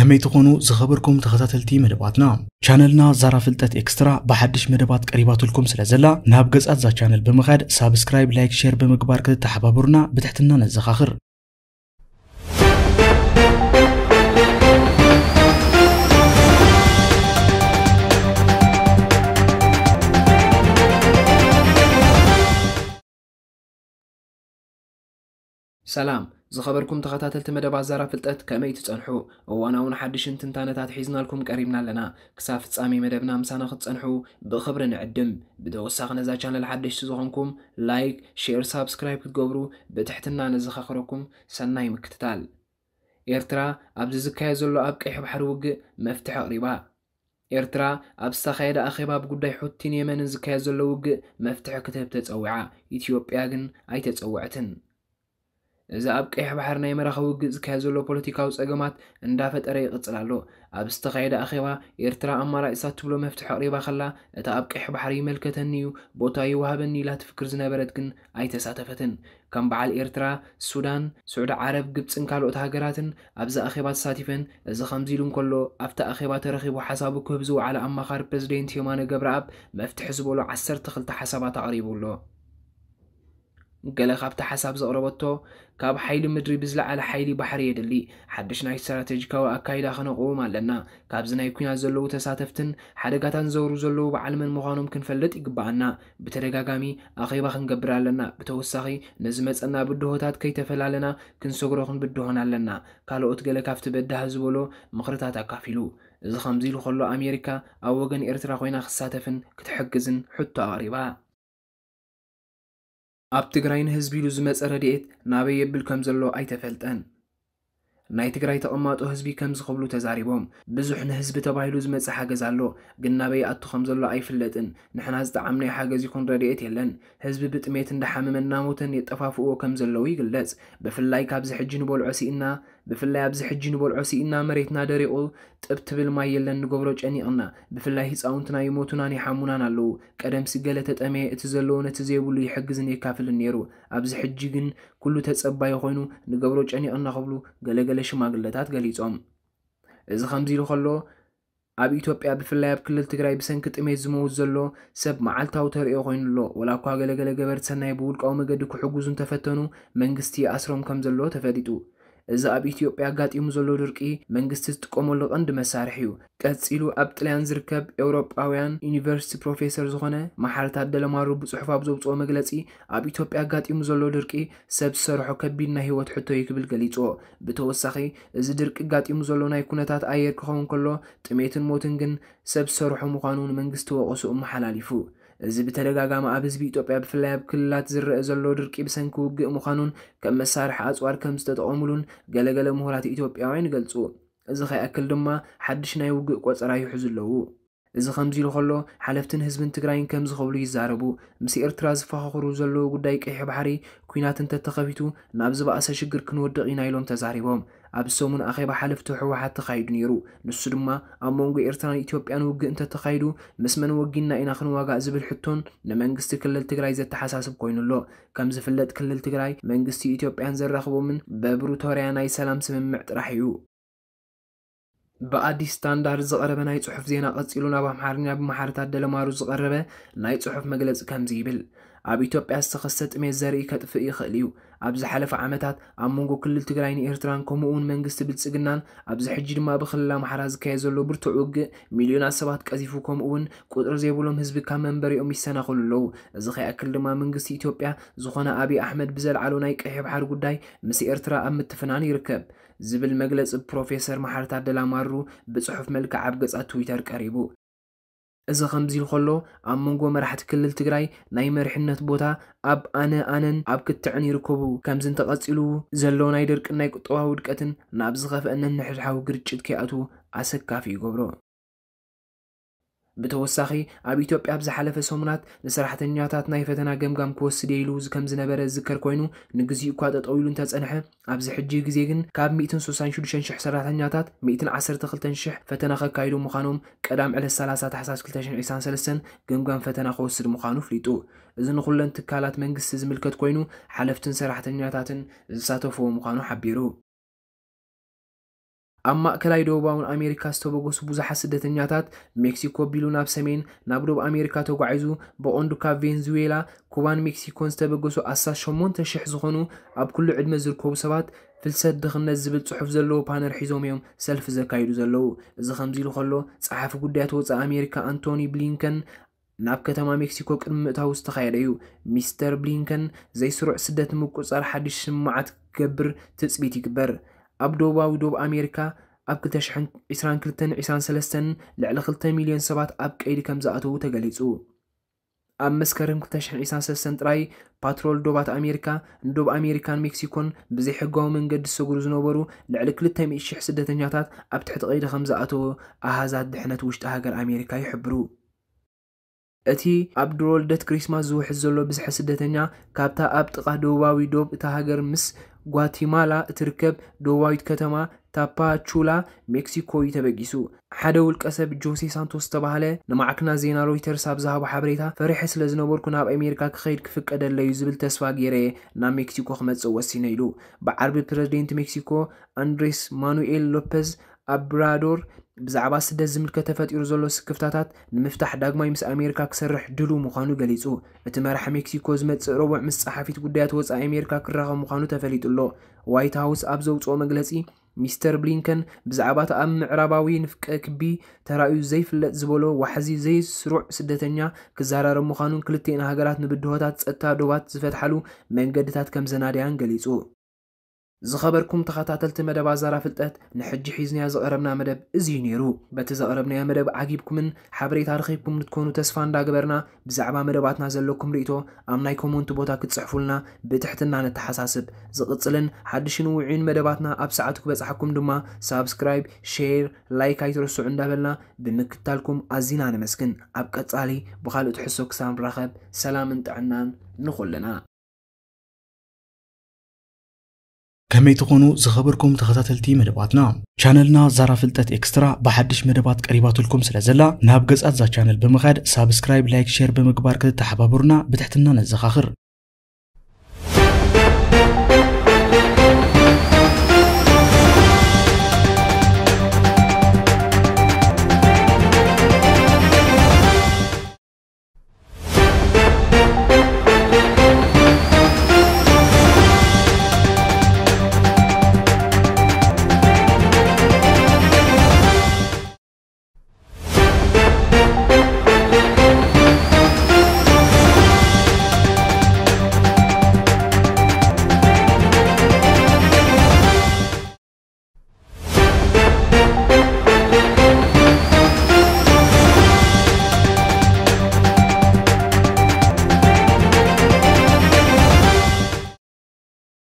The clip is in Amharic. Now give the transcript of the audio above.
كمي تقونو زخبركم تخطاتلتي مدباتنا شانلنا زارا فلتت اكسترا بحدش مدبات قريباتو لكم سلازلا نابقز اتزا شانل بمغاد سابسكرايب لايك شير بمقبار كده تحبابرنا بتحتنا نزخاخر ሰላም ዝኸበርኩም ተኸታተልቲ መደብ ኣዛራ ፍልጠት ከመይ ትፀንሑ እዋናውን ሓድሽን ትንታነታት ሒዝናልኩም ቀሪብና ኣለና ክሳብ ፍጻሜ መደብና ምሳና ክትፀንሑ ብኽብሪ ንዕድም ብተወሳኺ ነዛ ቻነል ሓደሽቲ ዝኾንኩም ላይክ ሼር ሳብስክራይብ ክትገብሩ ብትሕትና ነዘኻኽረኩም ሰናይ ምክትታል ኤርትራ ኣብዚ ዝካየድ ዘሎ ኣብ ቀይሕ ባሕሪ ውግእ መፍትሒ ኣቕሪባ ኤርትራ ኣብ ዝተኻየደ ኣኼባ ብጉዳይ ሑቲን የመንን ዝካየድ ዘሎ ውግእ መፍትሒ ክትህብ ተፀዊዓ ኢትዮጵያ ግን ኣይተፀውዐትን እዚ ኣብ ቀይሕ ባሕር ናይ መራኸቢ ውግእ ዝካየድ ዘሎ ፖለቲካዊ ፀገማት እንዳፈጠረ ይቕፅል ኣሎ ኣብ ዝተኻየደ ኣኼባ ኤርትራ ኣማራፂሳት ትብሎ መፍትሒ ኣቕሪባ ከላ እታ ኣብ ቀይሕ ባሕሪ ይመልከተኒ እዩ ቦታ ይውሃበኒ ኢላ ትፍክር ዝነበረት ግን ኣይተሳተፈትን ከም በዓል ኤርትራ ሱዳን ስዑድ ዓረብ ግብፅን ካልኦት ሃገራትን ኣብዚ ኣኼባ ተሳቲፈን እዚ ከምዚ ኢሉ እንከሎ ኣብቲ ኣኼባ ተረኺቡ ሓሳቡ ክህብ ዝውዕለ ኣማኻሪ ፕረዚደንት የማነ ገብረኣብ መፍትሒ ዝበሎ 12 ሓሳባት ኣቕሪቡ ኣሎ ገለ ካብቲ ሓሳብ ዘቕረበቶ ካብ ሓይሊ ምድሪ ብዝለዓለ ሓይሊ ባሕሪ የድሊ ሓድሽ ናይ እስትራቴጂካዊ ኣካይዳ ክነቕውም ኣለና ካብዚ ናይ ኩናት ዘለዉ ተሳተፍትን ሓደጋታን ዘውሩ ዘለዉ በዓል መን ምዃኖም ክንፈልጥ ይግባአና ብተደጋጋሚ ኣኼባ ክንገብር ኣለና ብተወሳኺ ንዝመፀና ብድሆታት ከይተፈላለና ክንሰግሮ ክንብድሆን ኣለና ካልኦት ገለ ካብቲ በዳህ ዝበሎ ምኽርታት ኣካፊሉ እዚ ከምዚ ኢሉ ከሎ ኣሜሪካ ኣብ ወገን ኤርትራ ኮይና ክሳተፍን ክትሕግዝን ሕቶ ኣቕሪባ ኣብ ትግራይ ንህዝቢ ኢሉ ዝመፀ ረድኤት ናበይ የብል ከም ዘሎ ኣይተፈልጠን ናይ ትግራይ ተቐማጦ ህዝቢ ከም ዝኽብሉ ተዛሪቦም ብዙሕ ንህዝቢ ተባሂሉ ዝመፀ ሓገዝ ኣሎ ግን ናበይ ኣቱ ከም ዘሎ ኣይፍለጥን ንሕና ዝጠዓምናይ ሓገዝ ይኹን ረድኤት የለን ህዝቢ ብጥሜት እንዳሓመመና ሞተን የጠፋፍእዎ ከም ዘለዉ ይግለጽ ብፍላይ ካብዚ ሕጂ ንበልዖ ሲኢና ብፍላይ ኣብዚ ሕጂ ንበልዖ ሲኢና መሬትና ደሪቑ ጥብ ትብል ማይ የለን ንገብሮ ጨኒቕና ብፍላይ ህፃውንትና ይሞቱናን ይሓሙናን ኣለው ቀደም ሲገለ ተጠመየ እቲ ዘለዎ ነቲ ዘይብሉ ይሕግዝን የካፍልን ነይሩ ኣብዚ ሕጂ ግን ኩሉ ተፀባይ ኮይኑ ንገብሮ ጨኒቕና ክብሉ ገለገለ ሽማግለታት ገሊፆም እዚ ከምዚ ኢሉ ከሎ ኣብ ኢትዮጵያ ብፍላይ ኣብ ክልል ትግራይ ብሰንኪ ጥሜት ዝመውት ዘሎ ሰብ መዓልታዊ ተርእዮ ኮይኑ ኣሎ ወላ እኳ ገለገለ ገበርቲ ሰናይ ብውልቃዊ መገዲ ክሕጉዙን ተፈተኑ መንግስቲ ኣስሮም ከም ዘለዎ ተፈሊጡ እዚ ኣብ ኢትዮጵያ ኣጋጢሙ ዘሎ ድርቂ መንግስቲ ዝጥቀመሉ ቀንዲ መሳርሒ እዩ ቀፂሉ ኣብ ጥልያን ዝርከብ ኤውሮጳውያን ዩኒቨርሲቲ ፕሮፌሰር ዝኾነ መሓርታ ደለማሩ ብፅሑፍ ኣብ ዘውፅኦ መግለፂ ኣብ ኢትዮጵያ ኣጋጢሙ ዘሎ ድርቂ ሰብ ዝሰርሖ ከቢድ ናይ ሂወት ሕቶ እዩ ክብል ገሊፅዎ ብተወሳኺ እዚ ድርቂ ኣጋጢሙ ዘሎ ናይ ኩነታት ኣየር ክኸውን ከሎ ጥሜትን ሞትን ግን ሰብ ዝሰርሖ ምዃኑ ንመንግስቲ ወቐሱ መሓላሊፉ እዚ ብተደጋጋሚ ኣብ ህዝቢ ኢትዮጵያ ብፍላይ ኣብ ክልላት ዝረአ ዘሎ ድርቂ ብሰንኪ ውግእ ምዃኑን ከም መሳርሒ ኣፅዋር ከም ዝተጠቐምሉን ገለገለ ምሁራት ኢትዮጵያውያን ይገልፁ እዚ ከይኣክል ድማ ሓድሽ ናይ ውግእ ቆፀራ ይሕዙ ኣለዉ إذا خمزي لخلو حلفتن هزبن تقرأين كمز خبلي الزعربو مسي إرتراز فخورو زلو قدايك إحي بحري كويناتن تتخفيتو نابز بأسا شقر كنودقين ايلون تزعربوم أبسومن أخيب حلفتو حواحات تخايد نيرو نسو دما أمونغ إرتران إتيوبيان وقئن تتخايدو مسمن وقينا إنا خنواغا زبل حتون نمنغست كلل تقرأي زت حساسب كوينو لو كمز فلت كلل تقرأي منغستي إتيوبيان زرخبومن بابرو تورياناي سلام سممع ترحيو ብኣዲስ ስታንዳርድ ዝቐረበ ናይ ፅሑፍ ዜና ቀፂሉ ናብ ኣምሓርኛ ብመሓርታት ደለማሩ ዝቐረበ ናይ ፅሑፍ መግለፂ ከምዚ ይብል أبيتوب أستخسّت ميزاري كتفئي خليو أبز حلف عمتات أمونغو كل تجرين إيرتران كمون من قست بالسجنان أبز حجر ما بخلا محرز كيزلو برتعوج مليون سبات كأزيفكم أون قدر زيبولهم هزب كمان بري أمي سنة خللو زخي أكل ما من قست إثيوبيا زخنا أبي أحمد بزل علوناي كحب حر قداي مسي إيرترا أم التفنان يركب زبل مجلس بروفيسور محرتات دلامارو بصحف ملك عبقس على تويتر قريبو እዚ ከምዚ ኢሉ ከሎ ኣብ መንጎ መራሕቲ ክልል ትግራይ ናይ መሪሕነት ቦታ ኣብ ኣነ ኣነን ኣብ ክትዕን ይርከቡ ከምዚ ተቐፂሉ ዘሎ ናይ ድርቅን ናይ ቁጠባ ውድቀትን ናብ ዝኸፍአንን ንሕድሓዊ ግርጭት ከይኣትዉ ኣሰካፊ ይገብሮ ብተወሳኺ ኣብ ኢትዮጵያ ብዝሓለፈ ሰሙናት ንሰራሕተኛታት ናይ ፈተና ገምጋም ክወስድ የኢሉ ከም ዝነበረ ዝዝከር ኮይኑ ንግዚኡ እኳ ጠጠው ኢሉ እንተፀንሐ ኣብዚ ሕጂ ግዜ ግን ካብ 166,000 ሰራሕተኛታት 112,000 ፈተና ከካይዱ ምዃኖም ቀዳም ዕለት 30 ታሕሳስ 223 ገምጋም ፈተና ክወስድ ምዃኑ ፍሊጡ እዚ ንኩለን ትካላት መንግስቲ ዝምልከት ኮይኑ ሓለፍትን ሰራሕተኛታትን ዝሳተፍዎ ምዃኑ ሓቢሩ ኣብ ማእከላይ ደቡባውን ኣሜሪካ ዝተበገሱ ብዙሓት ስደተኛታት ሜክሲኮ ቢሉ ናብ ሰሜን ናብ ደቡብ ኣሜሪካ ተጓዒዙ ብቐንዱ ካብ ቬንዙዌላ ኩባን ሜክሲኮን ዝተበገሱ ኣሳ 8,000 ዝኾኑ ኣብ ኩሉ ዕድመ ዝርከቡ ሰባት ፍልሰት ድኽነት ዝብል ጽሑፍ ዘለዎ ፓነር ሒዞም እዮም ሰልፊ ዘካይዱ ዘለዉ እዚ ከምዚ ኢሉ ከሎ ፀሓፊ ጉዳያት ወፃኢ ኣሜሪካ ኣንቶኒ ብሊንከን ናብ ከተማ ሜክሲኮ ቅድሚ ምእታዊ ዝተኻየደ እዩ ሚስተር ብሊንከን ዘይስሩዕ ስደት ንምቁፅጻር ሓድሽ ስምዓት ክገብር ትፅቢት ይግበር ኣብ ደቡባዊ ዶብ ኣሜሪካ ኣብ 22223 ልዕሊ 2 ሚልዮን ሰባት ኣብ ቀይዲ ከም ዝኣተዉ ተገሊጹ ኣብ መስከርም 223 ጥራይ ፓትሮል ዶባት ኣሜሪካ ንዶብ ኣሜሪካን ሜክሲኮን ብዘይሕጋዊ መንገዲ ዝሰጉሩ ዝነበሩ ልዕሊ 200,000 ስደተኛታት ኣብ ትሕቲ ቀይዲ ከም ዝኣተዎ ኣሃዛት ድሕነት ውሽጢ ሃገር ኣሜሪካ ይሕብሩ እቲ ኣብ ድሮልደት ክሪስማስ ዝውሕዝ ዘሎ ብዝሐ ስደተኛ ካብታ ኣብ ጥቓ ደቡባዊ ዶብ እታ ሃገር ምስ غواتيمالا تركب دووايت كتما تابا تشولا مكسيكو يتبقيسو حدا والقسب جوسي سانتوس تبهله نمعكنا زينا رويترس اب زهاب حبريتا فرح سለ ዝነበርኩ ናብ ኣሜሪካ ክኸይድ ክፍቀደለዩ ዝብል ተስፋ ገይረ ናብ ሜክሲኮ ክመፅእ ወሲነ ኢሉ ብዓርቢ ፕረዚደንት ሜክሲኮ ኣንድሬስ ማኑኤል ሎፔዝ ብዛዕባ ስደት ዝምልከት ተፈጢሩ ዘሎ ስክፍታታት ንምፍታሕ ዳግማይ ምስ ኣሜሪካ ክሰርሕ ድሉ ምዃኑ ገሊጹ እቲ መራሒ ሜክሲኮ ዝመጽእ ረቡዕ ምስ ጸሓፊት ጉዳያት ወፃኢ ኣሜሪካ ክራኸብ ምዃኑ ተፈሊጡሎ ዋይት ሃውስ ኣብ ዘውፅኦ መግለጺ ሚስተር ብሊንከን ብዛዕባ እቲ ኣብ ምዕራባዊ ንፍቀ ክቢ ተራእዩ ዘይፍለጥ ዝበሎ ዋሕዚ ዘይስሩዕ ስደተኛ ክዘራረብ ምዃኑን ክልቴን ሃገራት ንብድሆታት ጸጥታ ዶባት ዝፈትሓሉ መንገድታት ከም ዘናድያን ገሊጹ زخبركم تخاتلت مدب عزارة فلتت نحجي حيزني زقربنا مدب ازي نيرو بات زقربنا مدب عجيبكمن حبري تاريخيكم نتكونو تسفان داقبرنا بزعبا مدباتنا زلوكم ريتو امناي كومون تبوتا كتصحفولنا بتحتنا نتحساسب زقطسلن حدشين وعين مدباتنا ابسعاتكو بزحكم دما سابسكرايب شير لايك هاي ترسو عنده بلنا بمكتالكم ازينا نمسكن ابكتالي بخالو تحسو كسام برخب سلام انتعنان نخلنا كمي تقونو زخبركم تخطاتلتي مدباتنا شانلنا زارا فلتت اكسترا بحدش مدبات قريباتو لكم سلازلا نابقز قزقات زا شانل بمغاد سابسكرايب لايك شير بمقبار كده تحبابرنا بتحتنا نزخاخر